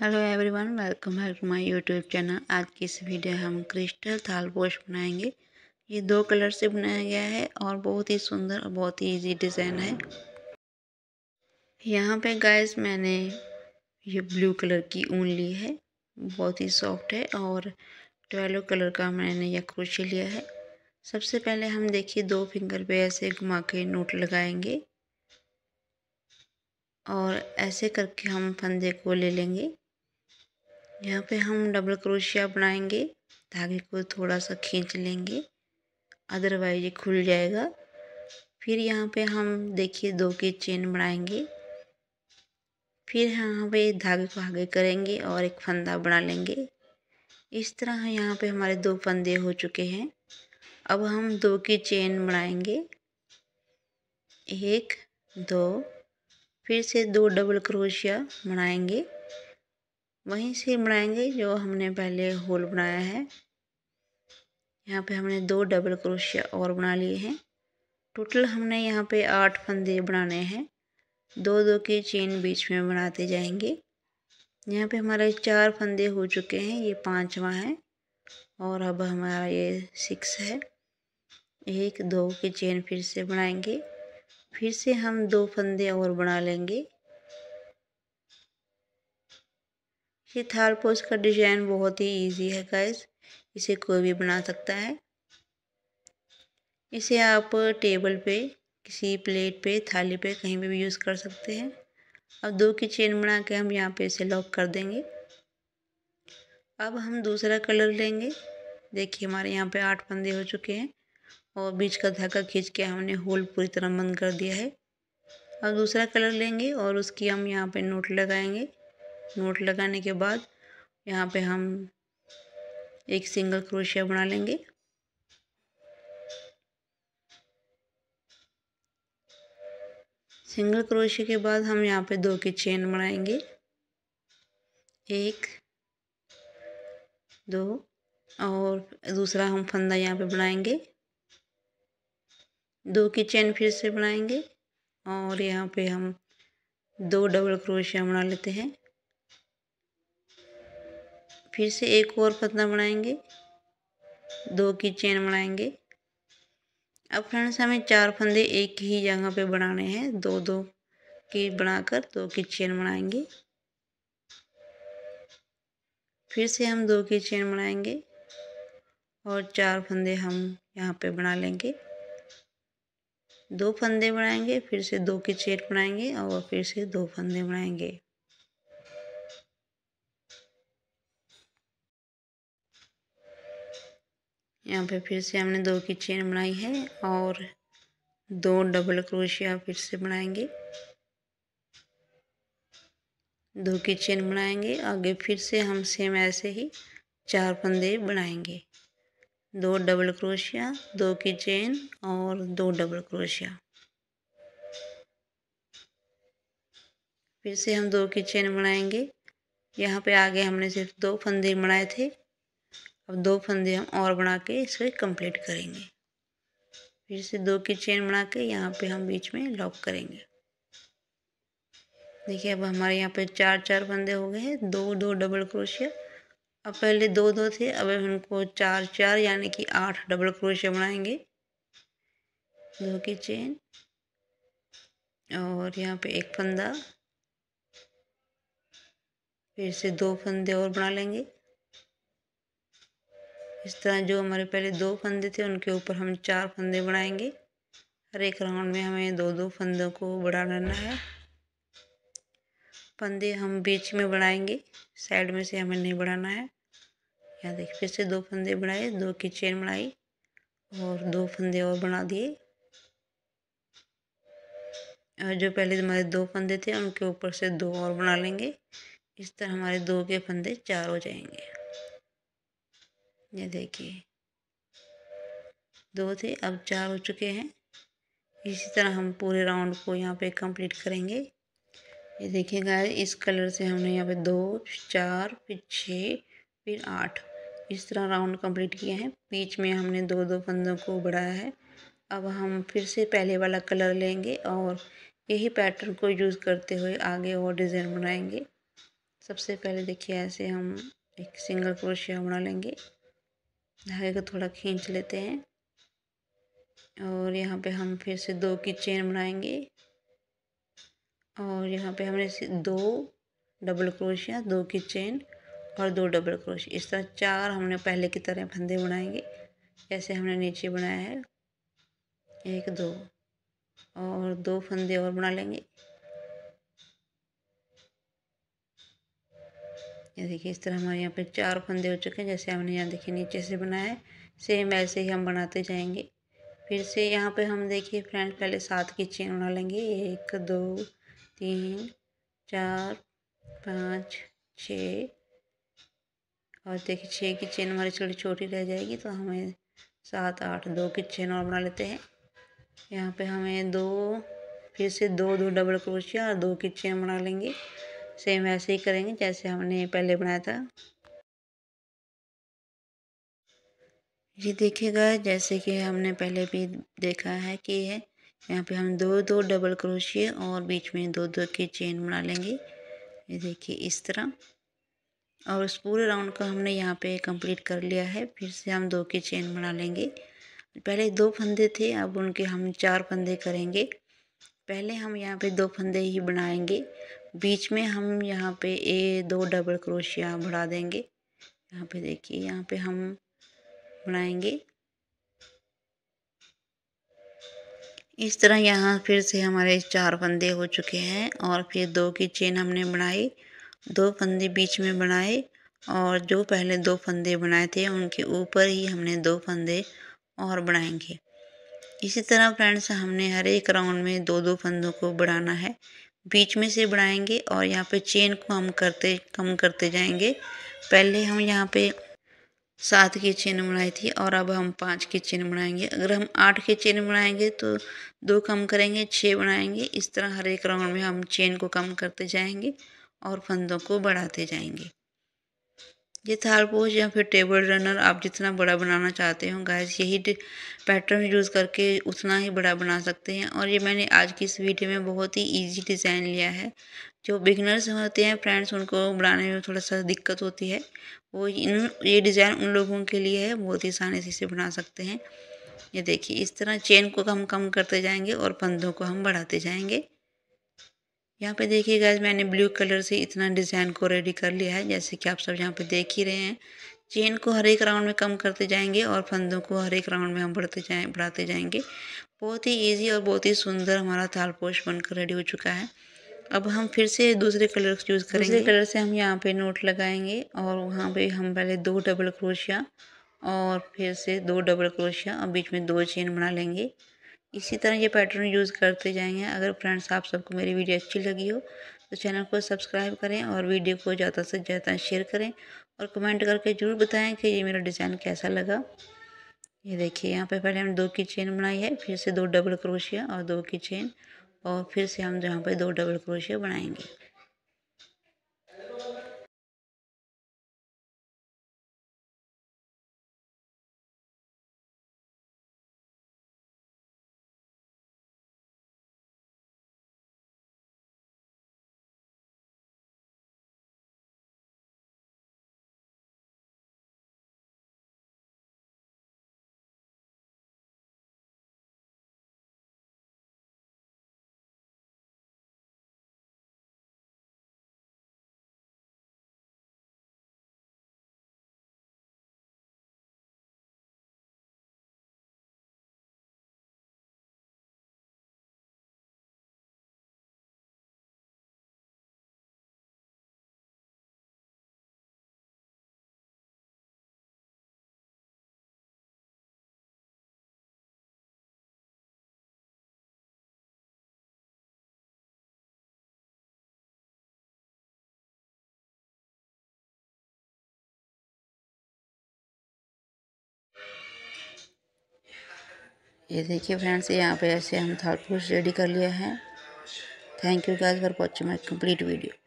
hello everyone welcome back to my YouTube channel आज की इस वीडियो हम क्रिस्टल थाल पोस्ट बनाएंगे ये दो कलर से बनाया गया है और बहुत ही सुंदर और बहुत ही इजी डिज़ाइन है यहाँ पे गाइस मैंने ये ब्लू कलर की ऊन ली है बहुत ही सॉफ्ट है और ट्वेलो कलर का मैंने यह क्रोशे लिया है सबसे पहले हम देखिए दो फिंगर पे ऐसे घुमा के नोट लगाएंगे और ऐसे करके हम फंदे को ले लेंगे यहाँ पे हम डबल क्रोशिया बनाएंगे धागे को थोड़ा सा खींच लेंगे अदरवाइज ये खुल जाएगा फिर यहाँ पे हम देखिए दो की चेन बनाएंगे फिर यहाँ पे धागे को आगे करेंगे और एक फंदा बना लेंगे इस तरह यहाँ पे हमारे दो फंदे हो चुके हैं अब हम दो की चेन बनाएंगे एक दो फिर से दो डबल क्रोशिया बनाएंगे वहीं से बनाएंगे जो हमने पहले होल बनाया है यहाँ पे हमने दो डबल क्रोशिया और बना लिए हैं टोटल हमने यहाँ पे आठ फंदे बनाने हैं दो दो की चेन बीच में बनाते जाएंगे यहाँ पे हमारे चार फंदे हो चुके हैं ये पांचवा है और अब हमारा ये सिक्स है एक दो की चेन फिर से बनाएंगे फिर से हम दो फंदे और बना लेंगे ये थाल पोज का डिज़ाइन बहुत ही इजी है गाइस इसे कोई भी बना सकता है इसे आप टेबल पे किसी प्लेट पे थाली पे कहीं पे भी यूज़ कर सकते हैं अब दो की चेन बना के हम यहाँ पे इसे लॉक कर देंगे अब हम दूसरा कलर लेंगे देखिए हमारे यहाँ पे आठ फंदे हो चुके हैं और बीच का धागा खींच के हमने होल पूरी तरह बंद कर दिया है अब दूसरा कलर लेंगे और उसकी हम यहाँ पे नोट लगाएंगे नोट लगाने के बाद यहाँ पे हम एक सिंगल क्रोशिया बना लेंगे सिंगल क्रोशिया के बाद हम यहाँ पे दो की चेन बनाएंगे एक दो और दूसरा हम फंदा यहाँ पे बनाएंगे दो की चेन फिर से बनाएंगे और यहाँ पे हम दो डबल क्रोशिया बना लेते हैं फिर से एक और फंदा बनाएंगे दो की चेन बनाएंगे अब फ्रेंड्स हमें चार फंदे एक ही जगह पे बनाने हैं दो दो की बनाकर दो की चेन बनाएंगे फिर से हम दो की चेन बनाएंगे और चार फंदे हम यहाँ पे बना लेंगे दो फंदे बनाएंगे फिर से दो की चेन बनाएंगे और फिर से दो फंदे बनाएंगे यहाँ पे फिर से हमने दो की चेन बनाई है और दो डबल क्रोशिया फिर से बनाएंगे दो की चेन बनाएंगे आगे फिर से हम सेम ऐसे ही चार फंदे बनाएंगे दो डबल क्रोशिया दो की चेन और दो डबल क्रोशिया फिर से हम दो की चेन बनाएंगे यहाँ पे आगे हमने सिर्फ दो फंदे बनाए थे अब दो फंदे हम और बना के इसे कंप्लीट करेंगे फिर से दो की चेन बना के यहाँ पे हम बीच में लॉक करेंगे देखिए अब हमारे यहाँ पे चार चार फंदे हो गए हैं दो दो डबल क्रोशिया अब पहले दो दो थे अब उनको चार चार यानी कि आठ डबल क्रोशिया बनाएंगे दो की चेन और यहाँ पे एक फंदा फिर से दो फंदे और बना लेंगे इस तरह जो हमारे पहले दो फंदे थे उनके ऊपर हम चार फंदे बढ़ाएंगे हर एक राउंड में हमें दो दो फंदों को बढ़ा लेना है फंदे हम बीच में बढ़ाएंगे साइड में से हमें नहीं बढ़ाना है यहाँ देखिए फिर से दो फंदे बढ़ाए दो की चेन बढ़ाई और दो फंदे और बना दिए और जो पहले हमारे दो फंदे थे उनके ऊपर से दो और बना लेंगे इस तरह हमारे दो के फंदे चार हो जाएंगे ये देखिए दो थे अब चार हो चुके हैं इसी तरह हम पूरे राउंड को यहाँ पे कंप्लीट करेंगे ये देखिए गाय इस कलर से हमने यहाँ पे दो चार फिर छः फिर आठ इस तरह राउंड कंप्लीट किया है बीच में हमने दो दो फंदों को बढ़ाया है अब हम फिर से पहले वाला कलर लेंगे और यही पैटर्न को यूज़ करते हुए आगे और डिज़ाइन बनाएंगे सबसे पहले देखिए ऐसे हम एक सिंगल क्रोशिया बना लेंगे धागे को थोड़ा खींच लेते हैं और यहाँ पे हम फिर से दो की चेन बनाएंगे और यहाँ पे हमने दो डबल क्रोशिया दो की चेन और दो डबल क्रोशिया इस तरह चार हमने पहले की तरह फंदे बनाएंगे जैसे हमने नीचे बनाया है एक दो और दो फंदे और बना लेंगे ये देखिए इस तरह हमारे यहाँ पे चार फंदे हो चुके हैं जैसे हमने यहाँ देखिए नीचे से बनाया है सेम ऐसे ही हम बनाते जाएंगे फिर से यहाँ पे हम देखिए फ्रेंड पहले सात की चेन बना लेंगे एक दो तीन चार पाँच छ और देखिए छः की चेन हमारी थोड़ी छोटी रह जाएगी तो हमें सात आठ दो की चेन और बना लेते हैं यहाँ पे हमें दो फिर से दो दो डबल क्रोशिया और दो की चेन बना लेंगे सेम ऐसे ही करेंगे जैसे हमने पहले बनाया था ये देखिएगा जैसे कि हमने पहले भी देखा है कि है यहाँ पे हम दो दो डबल क्रोशिए और बीच में दो दो की चेन बना लेंगे ये देखिए इस तरह और उस पूरे राउंड का हमने यहाँ पे कंप्लीट कर लिया है फिर से हम दो की चेन बना लेंगे पहले दो फंदे थे अब उनके हम चार फंदे करेंगे पहले हम यहाँ पे दो फंदे ही बनाएंगे बीच में हम यहाँ पे ए दो डबल क्रोशिया बढ़ा देंगे यहाँ पे देखिए यहाँ पे हम बनाएंगे इस तरह यहाँ फिर से हमारे चार फंदे हो चुके हैं और फिर दो की चेन हमने बनाई दो फंदे बीच में बनाए और जो पहले दो फंदे बनाए थे उनके ऊपर ही हमने दो फंदे और बनाएंगे इसी तरह फ्रेंड्स हमने हर एक राउंड में दो दो फंदों को बढ़ाना है बीच में से बढ़ाएंगे और यहाँ पे चेन को हम करते कम करते जाएंगे पहले हम यहाँ पे सात की चेन बनाई थी और अब हम पाँच की चेन बनाएंगे अगर हम आठ की चेन बनाएंगे तो दो कम करेंगे छः बनाएंगे इस तरह हर एक राउंड में हम चेन को कम करते जाएंगे और फंदों को बढ़ाते जाएंगे ये थाल थालपोश या फिर टेबल रनर आप जितना बड़ा बनाना चाहते हो गैस यही पैटर्न यूज़ करके उतना ही बड़ा बना सकते हैं और ये मैंने आज की इस वीडियो में बहुत ही इजी डिज़ाइन लिया है जो बिगनर्स होते हैं फ्रेंड्स उनको बनाने में थोड़ा सा दिक्कत होती है वो इन ये डिज़ाइन उन लोगों के लिए है बहुत ही आसानी से इसे बना सकते हैं ये देखिए इस तरह चेन को हम कम करते जाएंगे और पंधों को हम बढ़ाते जाएंगे यहाँ पे देखिए गैस मैंने ब्लू कलर से इतना डिज़ाइन को रेडी कर लिया है जैसे कि आप सब यहाँ पे देख ही रहे हैं चेन को हर एक राउंड में कम करते जाएंगे और फंदों को हर एक राउंड में हम बढ़ते जाए बढ़ाते जाएंगे बहुत ही ईजी और बहुत ही सुंदर हमारा थालपोश बनकर रेडी हो चुका है अब हम फिर से दूसरे कलर चूज़ करेंगे दूसरे कलर से हम यहाँ पे नोट लगाएंगे और वहाँ पे हम पहले दो डबल क्रोशिया और फिर से दो डबल क्रोशिया और बीच में दो चेन बना लेंगे इसी तरह ये पैटर्न यूज़ करते जाएंगे अगर फ्रेंड्स आप सबको मेरी वीडियो अच्छी लगी हो तो चैनल को सब्सक्राइब करें और वीडियो को ज़्यादा से ज़्यादा शेयर करें और कमेंट करके ज़रूर बताएं कि ये मेरा डिज़ाइन कैसा लगा ये देखिए यहाँ पे पहले हमने दो की चेन बनाई है फिर से दो डबल क्रोशिया और दो की चेन और फिर से हम जहाँ पर दो डबल क्रोशिया बनाएंगे ये देखिए फ्रेंड्स यहाँ पे ऐसे हम थाट रेडी कर लिए हैं thank you guys for watching my complete video